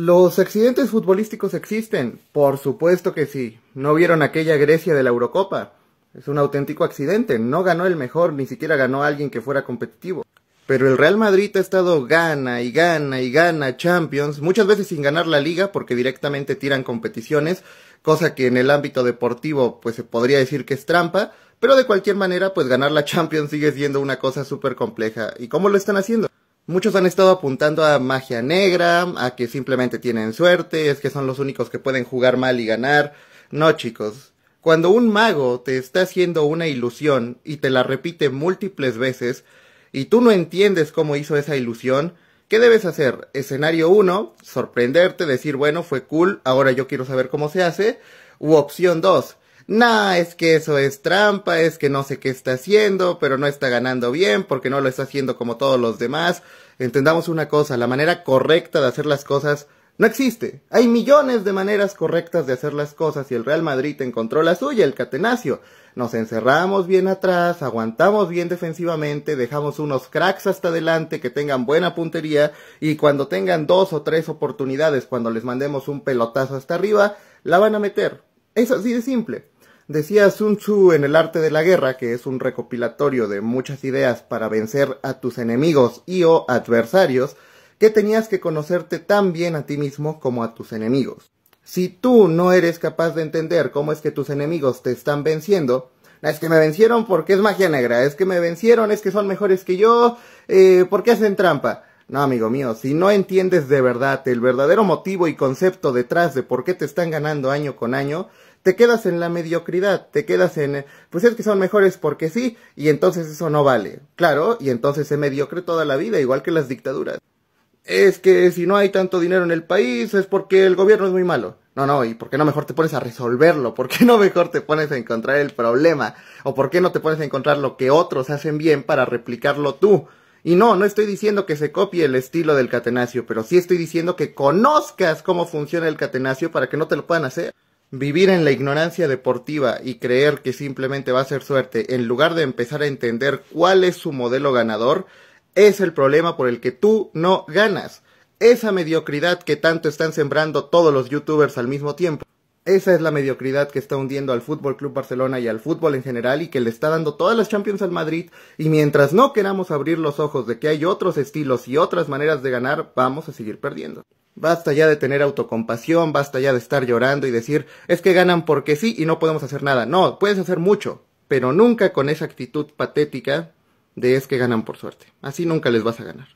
Los accidentes futbolísticos existen, por supuesto que sí. ¿No vieron aquella Grecia de la Eurocopa? Es un auténtico accidente, no ganó el mejor, ni siquiera ganó alguien que fuera competitivo. Pero el Real Madrid ha estado gana y gana y gana Champions, muchas veces sin ganar la liga porque directamente tiran competiciones, cosa que en el ámbito deportivo pues se podría decir que es trampa, pero de cualquier manera pues ganar la Champions sigue siendo una cosa súper compleja. ¿Y cómo lo están haciendo? Muchos han estado apuntando a magia negra, a que simplemente tienen suerte, es que son los únicos que pueden jugar mal y ganar. No, chicos. Cuando un mago te está haciendo una ilusión y te la repite múltiples veces y tú no entiendes cómo hizo esa ilusión, ¿qué debes hacer? Escenario 1, sorprenderte, decir, bueno, fue cool, ahora yo quiero saber cómo se hace. U opción 2, nah, es que eso es trampa, es que no sé qué está haciendo, pero no está ganando bien porque no lo está haciendo como todos los demás. Entendamos una cosa, la manera correcta de hacer las cosas no existe. Hay millones de maneras correctas de hacer las cosas y el Real Madrid encontró la suya, el catenacio. Nos encerramos bien atrás, aguantamos bien defensivamente, dejamos unos cracks hasta adelante que tengan buena puntería y cuando tengan dos o tres oportunidades, cuando les mandemos un pelotazo hasta arriba, la van a meter. Es así de simple. Decía Sun Tzu en El arte de la guerra, que es un recopilatorio de muchas ideas para vencer a tus enemigos y o adversarios, que tenías que conocerte tan bien a ti mismo como a tus enemigos. Si tú no eres capaz de entender cómo es que tus enemigos te están venciendo, es que me vencieron porque es magia negra, es que me vencieron, es que son mejores que yo, eh, ¿por qué hacen trampa. No, amigo mío, si no entiendes de verdad el verdadero motivo y concepto detrás de por qué te están ganando año con año, te quedas en la mediocridad, te quedas en, eh, pues es que son mejores porque sí, y entonces eso no vale. Claro, y entonces se mediocre toda la vida, igual que las dictaduras. Es que si no hay tanto dinero en el país es porque el gobierno es muy malo. No, no, ¿y por qué no mejor te pones a resolverlo? ¿Por qué no mejor te pones a encontrar el problema? ¿O por qué no te pones a encontrar lo que otros hacen bien para replicarlo tú? Y no, no estoy diciendo que se copie el estilo del catenacio, pero sí estoy diciendo que conozcas cómo funciona el catenacio para que no te lo puedan hacer. Vivir en la ignorancia deportiva y creer que simplemente va a ser suerte en lugar de empezar a entender cuál es su modelo ganador es el problema por el que tú no ganas. Esa mediocridad que tanto están sembrando todos los youtubers al mismo tiempo. Esa es la mediocridad que está hundiendo al Fútbol Club Barcelona y al fútbol en general y que le está dando todas las Champions al Madrid. Y mientras no queramos abrir los ojos de que hay otros estilos y otras maneras de ganar, vamos a seguir perdiendo. Basta ya de tener autocompasión, basta ya de estar llorando y decir, es que ganan porque sí y no podemos hacer nada. No, puedes hacer mucho, pero nunca con esa actitud patética de es que ganan por suerte. Así nunca les vas a ganar.